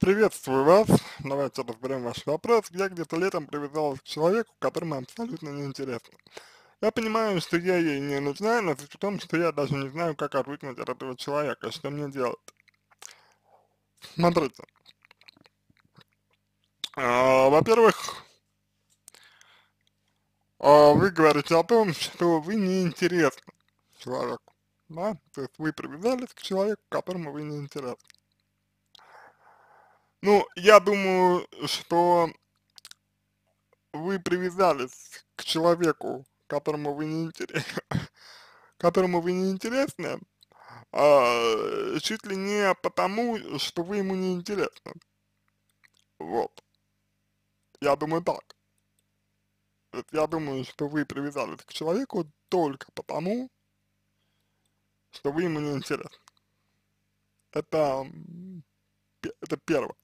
Приветствую вас. Давайте разберем ваш вопрос. Я где-то летом привязалась к человеку, которому абсолютно неинтересно. Я понимаю, что я ей не нужна, но суть в том, что я даже не знаю, как отвыкнуть от этого человека, что мне делать. Смотрите. А, во-первых, а, вы говорите о том, что вы неинтересны человеку, да? То есть вы привязались к человеку, которому вы неинтересны. Ну, я думаю, что вы привязались к человеку, которому вы не интересны, которому вы не интересны, а, чуть ли не потому, что вы ему не интересны. Вот. Я думаю так. Я думаю, что вы привязались к человеку только потому, что вы ему не интересны. Это, это первое.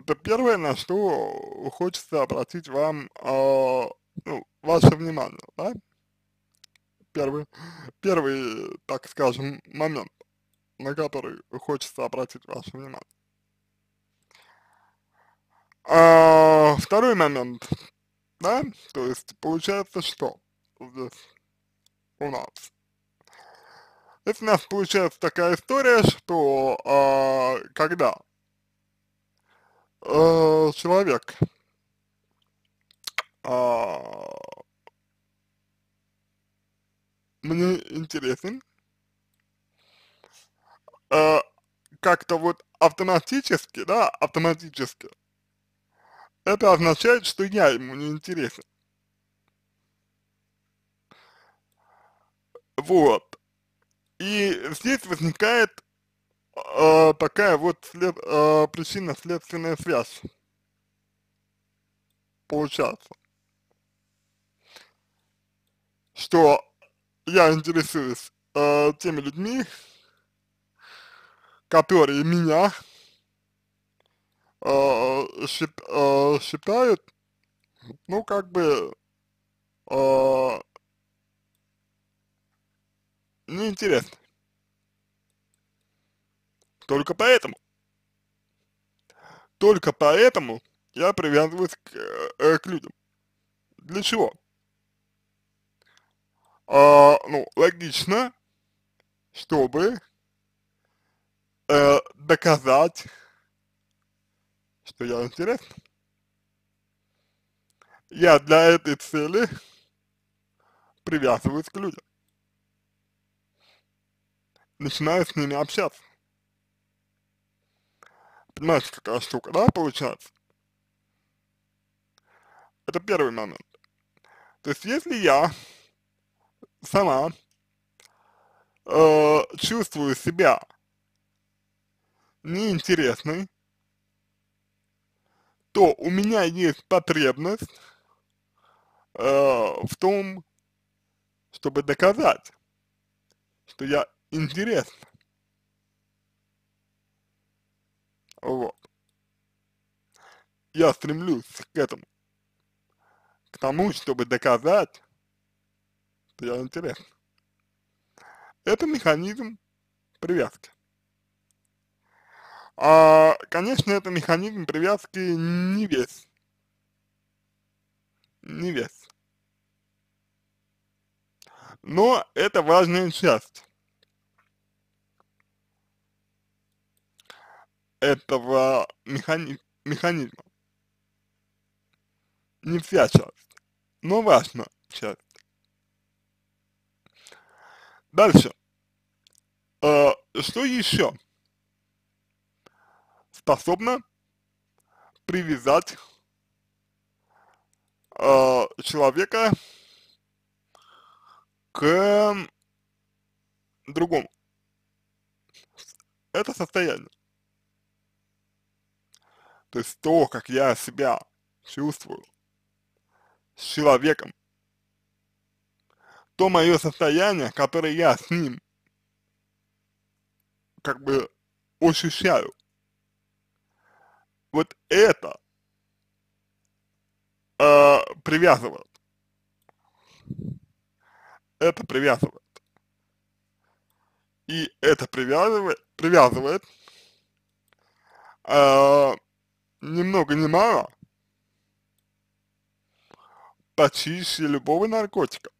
Это первое, на что хочется обратить вам, э, ну, ваше внимание, да? Первый, первый, так скажем, момент, на который хочется обратить ваше внимание. А, второй момент, да, то есть получается что здесь у нас? Это у нас получается такая история, что а, когда э, человек э, мне интересен, э, как-то вот автоматически, да, автоматически, это означает, что я ему не интересен. Вот. И здесь возникает э, такая вот след, э, причинно-следственная связь получается, что я интересуюсь э, теми людьми, которые меня э, счит, э, считают, ну, как бы, э, неинтересно. Только поэтому. Только поэтому я привязываюсь к, э, к людям. Для чего? А, ну, логично, чтобы э, доказать, что я интересен. Я для этой цели привязываюсь к людям. Начинаю с ними общаться понимаешь, какая штука, да, получается? Это первый момент. То есть, если я сама э, чувствую себя неинтересной, то у меня есть потребность э, в том, чтобы доказать, что я интересна. Вот. Я стремлюсь к этому. К тому, чтобы доказать, что я интересен. Это механизм привязки. А, конечно, это механизм привязки не весь. Не весь. Но это важная часть этого механи механизма. Не вся часть, но важна часть. Дальше. Э, что еще способно привязать э, человека к другому? Это состояние. То есть то, как я себя чувствую с человеком, то мое состояние, которое я с ним как бы ощущаю, вот это э, привязывает. Это привязывает. И это привязывает, привязывает э, ни много ни мало почище любого наркотика.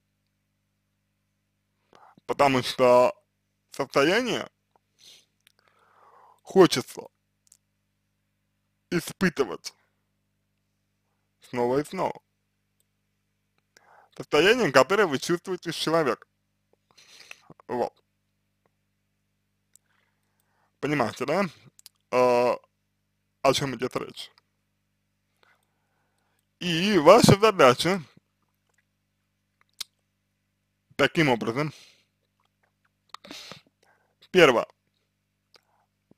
Потому что состояние хочется испытывать снова и снова. Состояние, которое вы чувствуете с человеком. Вот. Понимаете, да? А, о чем идет речь. И ваша задача таким образом. Первое.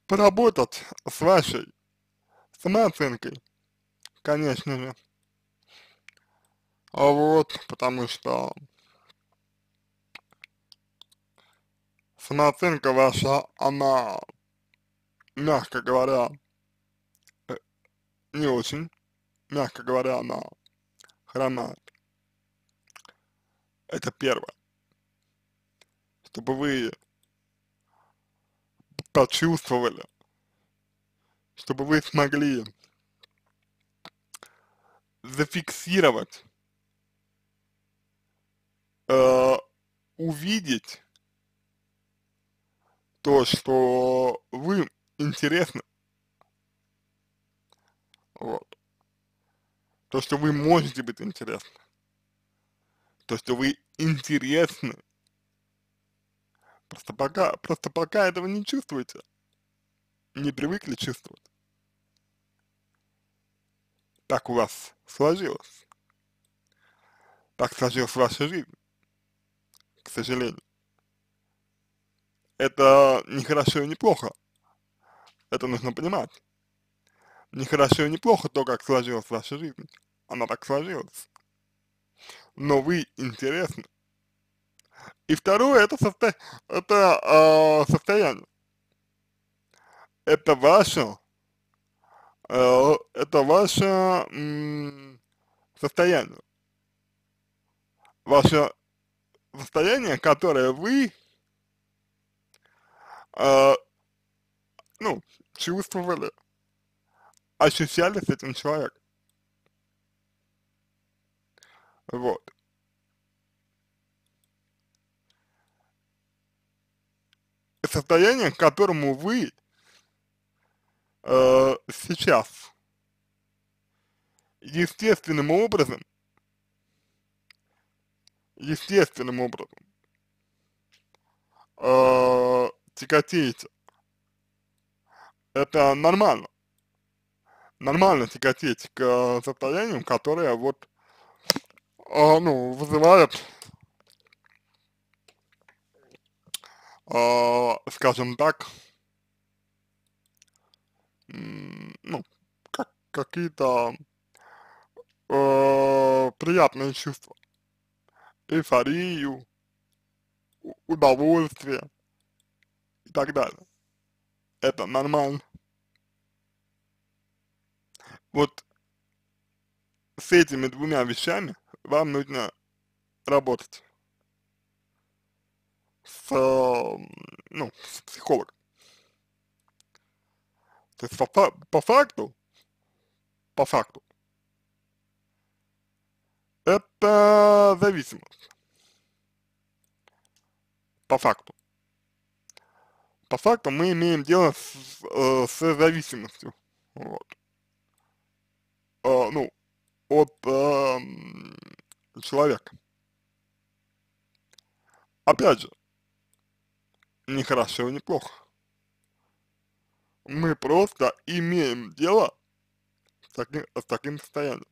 Поработать с вашей самооценкой, конечно же. А вот, потому что самооценка ваша, она, мягко говоря, не очень, мягко говоря, она хромает. Это первое. Чтобы вы почувствовали, чтобы вы смогли зафиксировать, э, увидеть то, что вы интересны вот. То, что вы можете быть интересны. То, что вы интересны. Просто пока, просто пока этого не чувствуете. Не привыкли чувствовать. Так у вас сложилось. Так сложилась ваша жизнь. К сожалению. Это не хорошо и не плохо. Это нужно понимать не хорошо и не плохо то, как сложилась ваша жизнь. Она так сложилась. Но вы интересны. И второе, это, состо... это э, состояние. Это ваше, э, это ваше м, состояние. Ваше состояние, которое вы, э, ну, чувствовали, ощущали с этим человек. Вот. Состояние, к которому вы э, сейчас естественным образом, естественным образом э, тяготеете. Это нормально нормально тяготеть к э, состояниям, которые вот, а, ну, вызывают, а, скажем так, ну, как, какие-то э, приятные чувства, эйфорию, удовольствие и так далее. Это нормально. Вот с этими двумя вещами вам нужно работать с, ну, с психологом. То есть по, по факту, по факту, это зависимость. По факту. По факту мы имеем дело с, э, с зависимостью. Вот э, ну, от э, человека. Опять же, не хорошо и не плохо. Мы просто имеем дело с таким, с таким состоянием.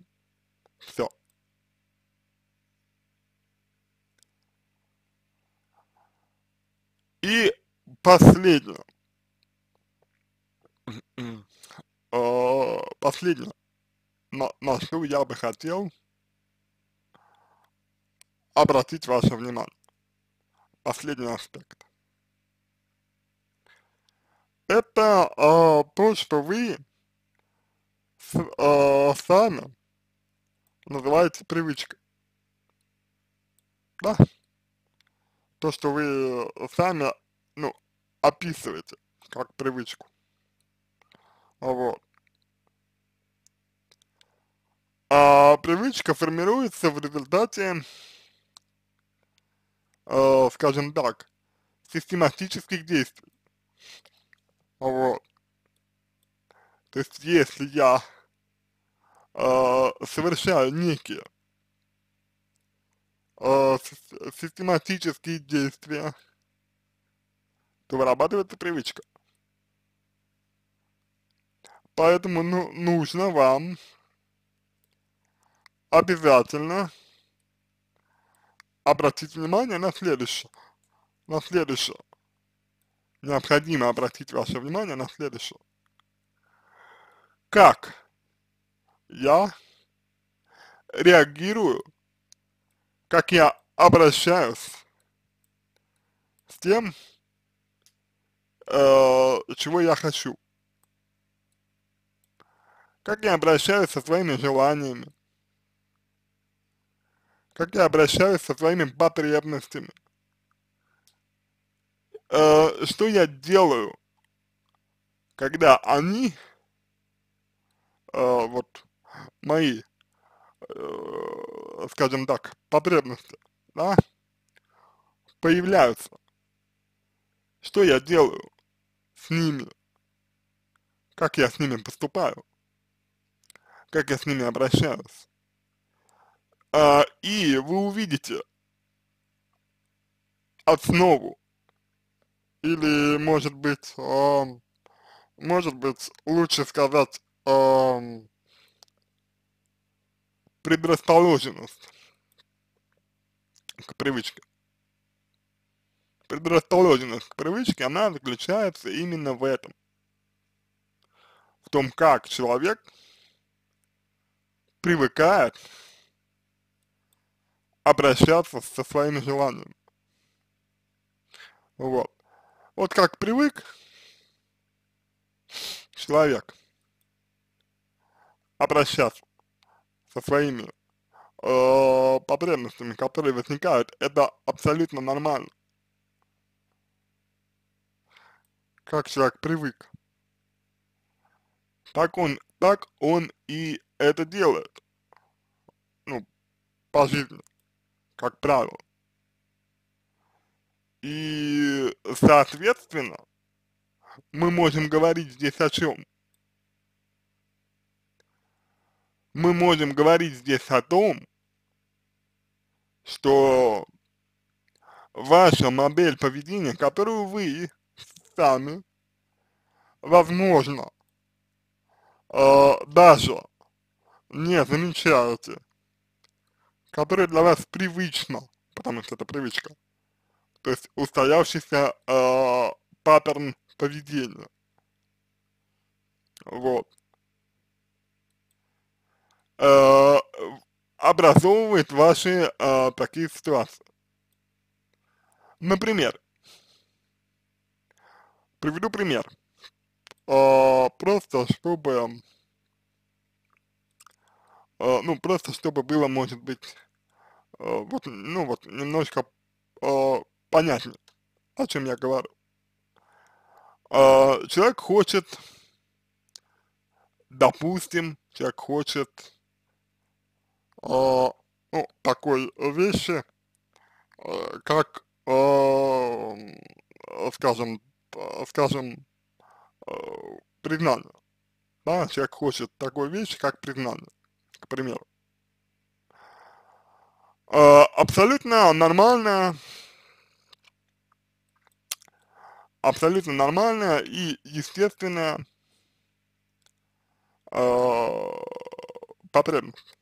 Все. И последнее. Э, последнее но, на что я бы хотел обратить ваше внимание. Последний аспект. Это а, то, что вы с, а, сами называете привычкой. Да? То, что вы сами, ну, описываете как привычку. Вот. А привычка формируется в результате, э, скажем так, систематических действий. Вот. То есть, если я э, совершаю некие э, систематические действия, то вырабатывается привычка. Поэтому ну, нужно вам обязательно обратить внимание на следующее. На следующее. Необходимо обратить ваше внимание на следующее. Как я реагирую, как я обращаюсь с тем, э, чего я хочу. Как я обращаюсь со своими желаниями, как я обращаюсь со своими потребностями, э, что я делаю, когда они, э, вот мои, э, скажем так, потребности, да, появляются, что я делаю с ними, как я с ними поступаю, как я с ними обращаюсь а, и вы увидите основу или, может быть, а, может быть, лучше сказать а, предрасположенность к привычке. Предрасположенность к привычке, она заключается именно в этом. В том, как человек привыкает обращаться со своим желанием. Вот. Вот как привык человек обращаться со своими э, потребностями, которые возникают, это абсолютно нормально. Как человек привык. Так он, так он и это делает. Ну, по жизни как правило. И, соответственно, мы можем говорить здесь о чем? Мы можем говорить здесь о том, что ваша модель поведения, которую вы сами, возможно, э, даже не замечаете, которое для вас привычно, потому что это привычка. То есть устоявшийся э, паттерн поведения. Вот. Э, образовывает ваши э, такие ситуации. Например, приведу пример, э, просто чтобы а, ну, просто чтобы было, может быть, а, вот, ну, вот, немножко а, понятнее о чем я говорю. человек хочет, допустим, человек хочет, ну, такой вещи, как, скажем, скажем, э, признание. Да, человек хочет такой вещи, как признание примеру. А, абсолютно нормально, абсолютно нормально и естественно а, потребность.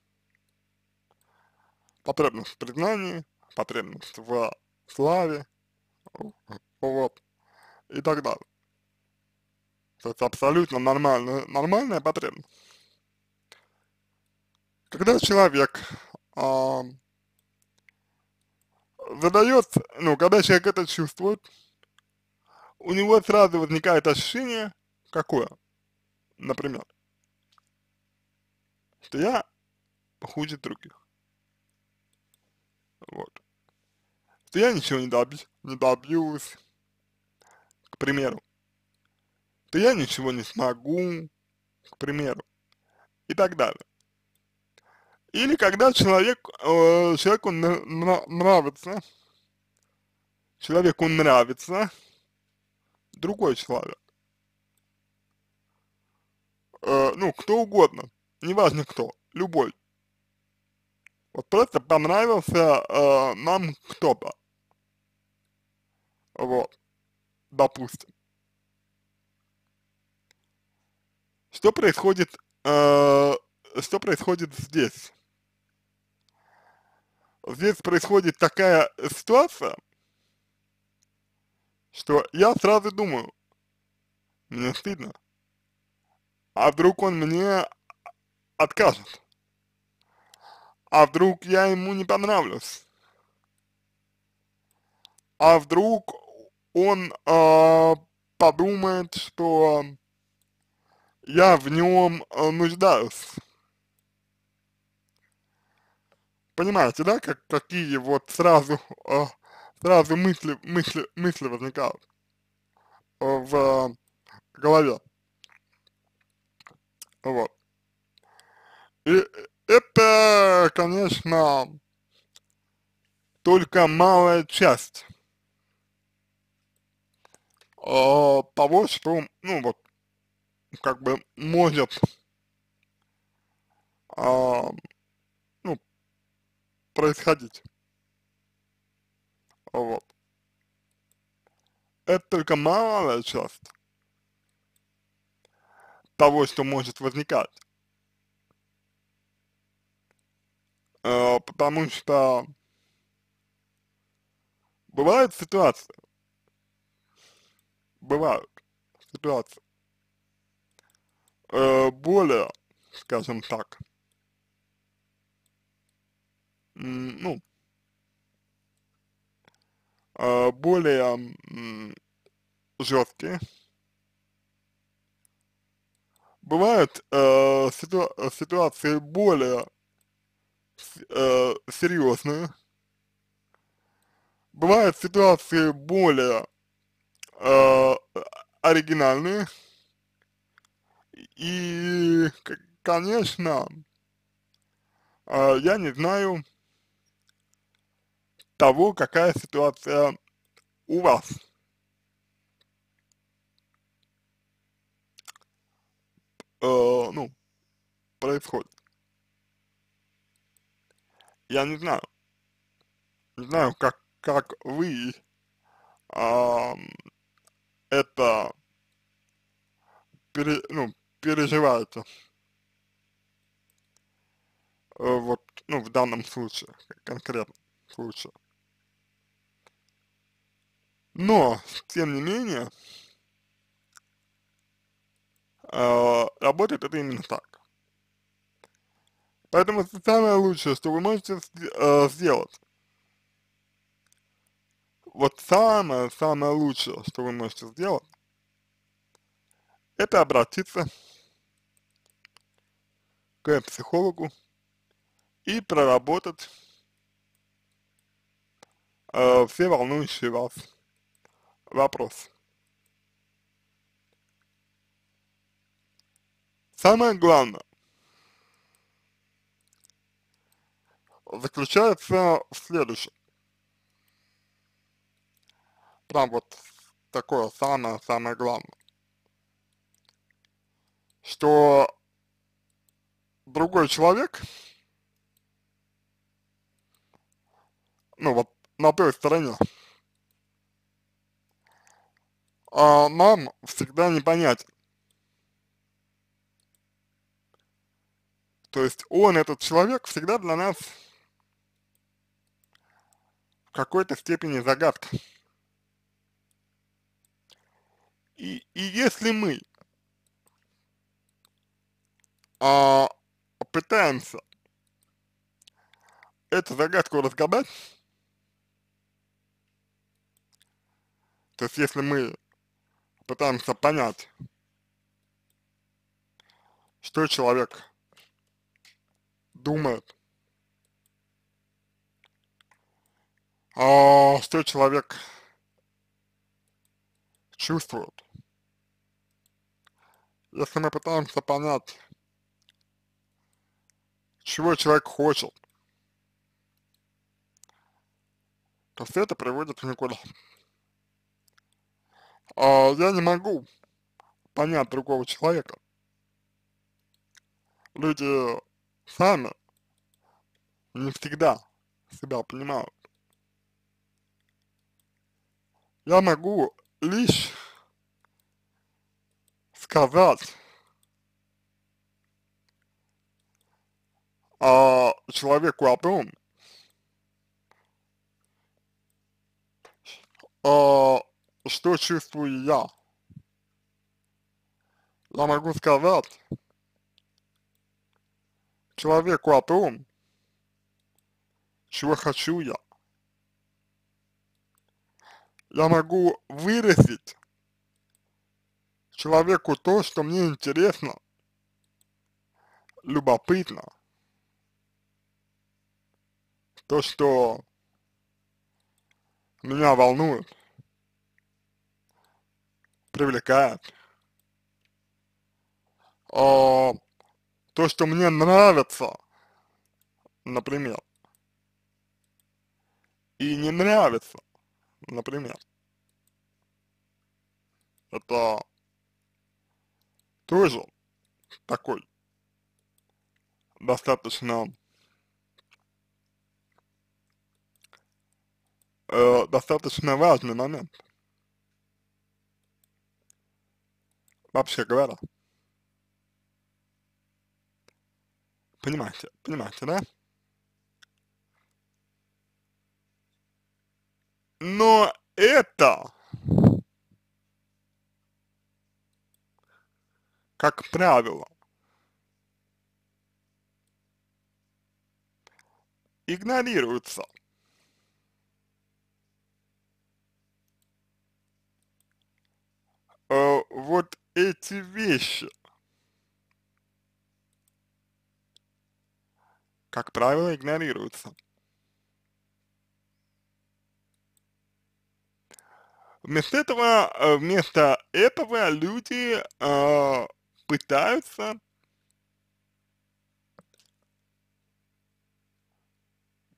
Потребность в признании, потребность в славе, вот, и так далее. То есть абсолютно нормальная, нормальная потребность. Когда человек а, задает, ну, когда человек это чувствует, у него сразу возникает ощущение, какое, например, что я хуже других. Вот. Что я ничего не добьюсь, не добьюсь, к примеру. Что я ничего не смогу, к примеру. И так далее. Или когда человек, э, человеку нравится, человеку нравится другой человек. Э, ну, кто угодно, неважно кто, любой. Вот просто понравился э, нам кто-то. Вот. Допустим. Что происходит, э, что происходит здесь? здесь происходит такая ситуация, что я сразу думаю, мне стыдно, а вдруг он мне откажет, а вдруг я ему не понравлюсь, а вдруг он э, подумает, что я в нем э, а, нуждаюсь. Понимаете, да, как, какие вот сразу, э, сразу мысли, мысли, мысли возникают а, в э, голове. Вот. И это, конечно, только малая часть э, того, что, ну вот, как бы может э, происходить. Вот. Это только малая часть того, что может возникать. Э, потому что бывают ситуации, бывают ситуации э, более, скажем так, ну, а, более жесткие. Бывают э, ситу, ситуации более э, серьезные, бывают ситуации более э, оригинальные, и, конечно, э, я не знаю, того, какая ситуация у вас. Э, ну, происходит. Я не знаю. Не знаю, как, как вы э, это пере, ну, переживаете. Э, вот, ну, в данном случае, конкретном случае. Но, тем не менее, э, работает это именно так. Поэтому самое лучшее, что вы можете э, сделать. Вот самое-самое лучшее, что вы можете сделать, это обратиться к психологу и проработать э, все волнующие вас вопрос. Самое главное заключается в следующем. Прям вот такое самое-самое главное. Что другой человек, ну вот на той стороне, а, нам всегда непонятен. То есть он, этот человек, всегда для нас в какой-то степени загадка. И, и если мы а, пытаемся эту загадку разгадать, то есть если мы пытаемся понять, что человек думает, а что человек чувствует. Если мы пытаемся понять, чего человек хочет, то все это приводит никуда а, я не могу понять другого человека. Люди сами не всегда себя понимают. Я могу лишь сказать а, человеку о том, а, что чувствую я. Я могу сказать человеку о том, чего хочу я. Я могу выразить человеку то, что мне интересно, любопытно, то, что меня волнует привлекает. А, то, что мне нравится, например, и не нравится, например. Это тоже такой достаточно э, достаточно важный момент. вообще говоря. Понимаете, понимаете, да? Но это, как правило, игнорируется э, вот эти вещи. Как правило, игнорируются. Вместо этого, э, вместо этого люди э, пытаются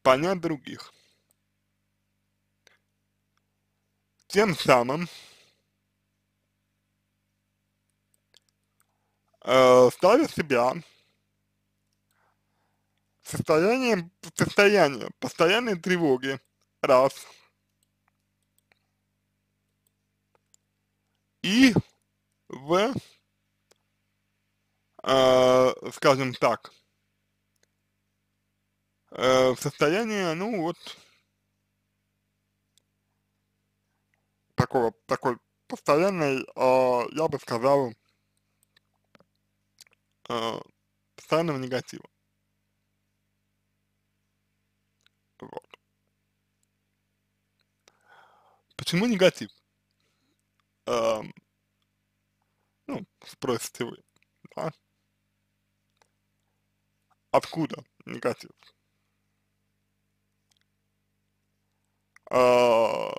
понять других. Тем самым Э, ставит себя в состояние, состояние постоянной тревоги, раз, и в, э, скажем так, э, в состоянии, ну вот, такого, такой постоянной, э, я бы сказал, э, социального негатива. Вот. Почему негатив? Э, ну, спросите вы, да? Откуда негатив? Э, э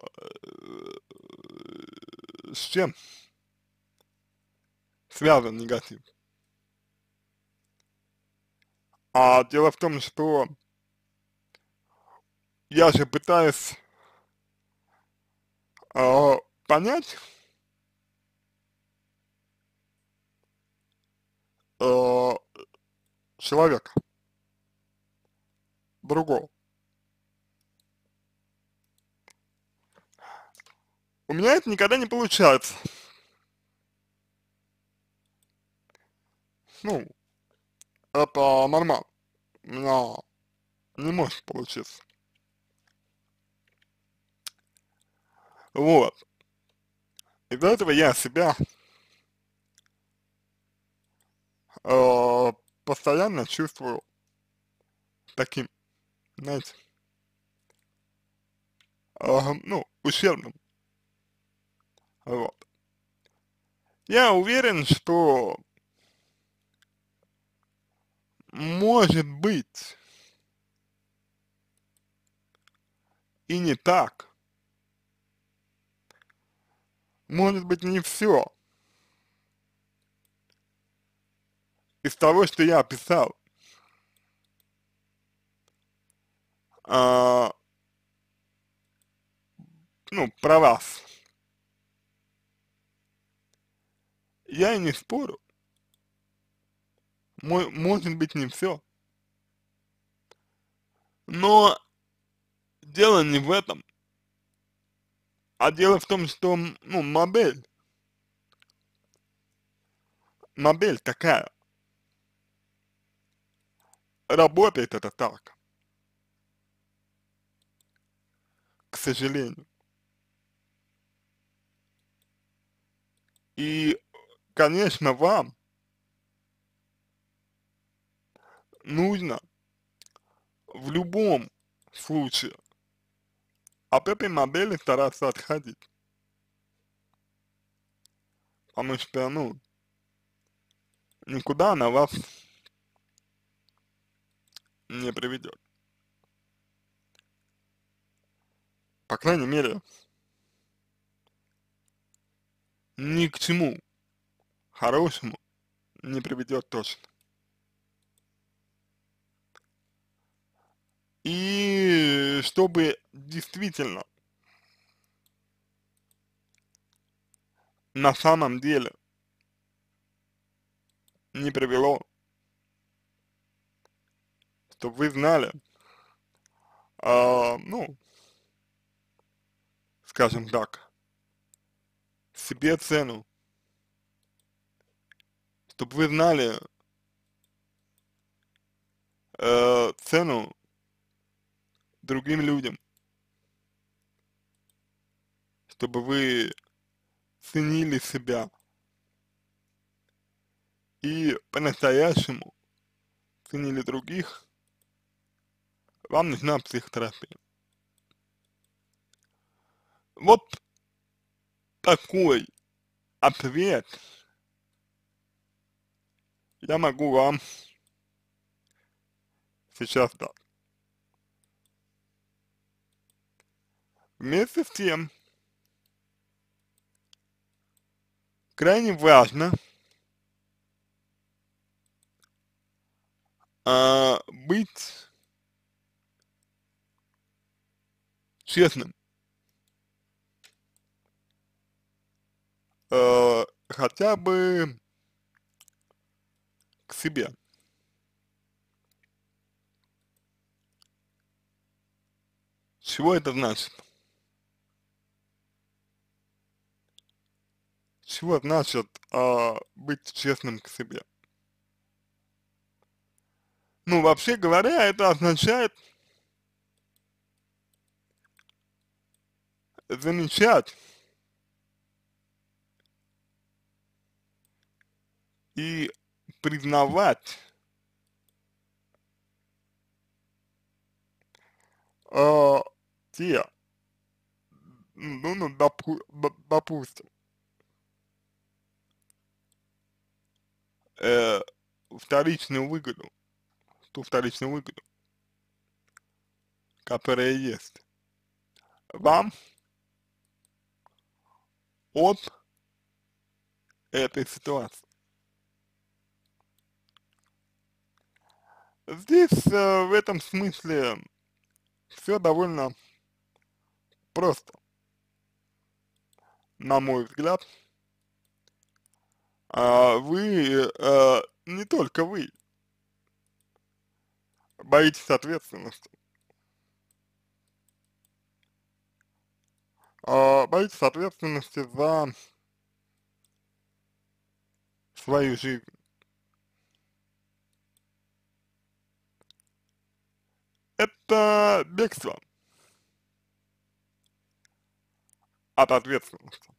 с чем связан негатив? А дело в том, что я же пытаюсь э, понять, э, человека другого. У меня это никогда не получается. Ну, это нормально, меня не может получиться. Вот. Из-за этого я себя э, постоянно чувствую таким, знаете, э, ну, ущербным. Вот. Я уверен, что может быть. И не так. Может быть, не все. Из того, что я описал. А, ну, про вас. Я и не спорю может быть не все. Но дело не в этом. А дело в том, что, ну, мобель, мобель такая. Работает это так. К сожалению. И, конечно, вам нужно в любом случае от этой модели стараться отходить. Потому что, ну, никуда она вас не приведет. По крайней мере, ни к чему хорошему не приведет точно. И чтобы действительно на самом деле не привело, чтобы вы знали, а, ну, скажем так, себе цену, чтобы вы знали э, цену другим людям, чтобы вы ценили себя и по-настоящему ценили других, вам нужна психотерапия. Вот такой ответ я могу вам сейчас дать. Вместе с тем, крайне важно а, быть честным. А, хотя бы к себе. Чего это значит? Чего значит а, быть честным к себе? Ну, вообще говоря, это означает замечать и признавать э, те, ну, ну допу, допустим, э, вторичную выгоду, ту вторичную выгоду, которая есть вам от этой ситуации. Здесь э, в этом смысле все довольно просто, на мой взгляд а вы, а, не только вы, боитесь ответственности. А, боитесь ответственности за свою жизнь. Это бегство от ответственности,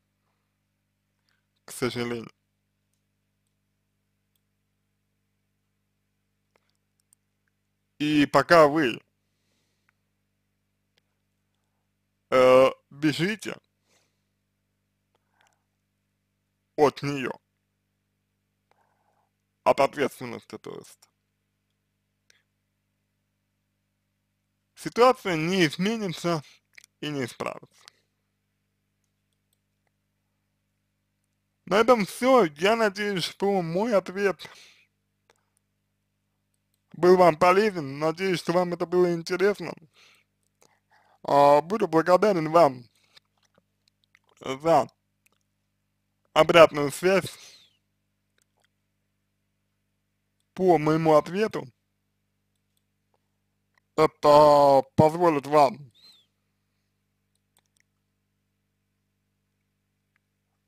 к сожалению. И пока вы э, бежите от нее, от ответственности, то есть, ситуация не изменится и не исправится. На этом все. Я надеюсь, что мой ответ был вам полезен. Надеюсь, что вам это было интересно. А, буду благодарен вам за обратную связь по моему ответу. Это позволит вам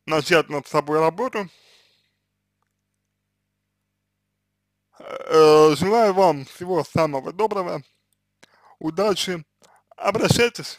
начать над собой работу. Э, желаю вам всего самого доброго, удачи, обращайтесь.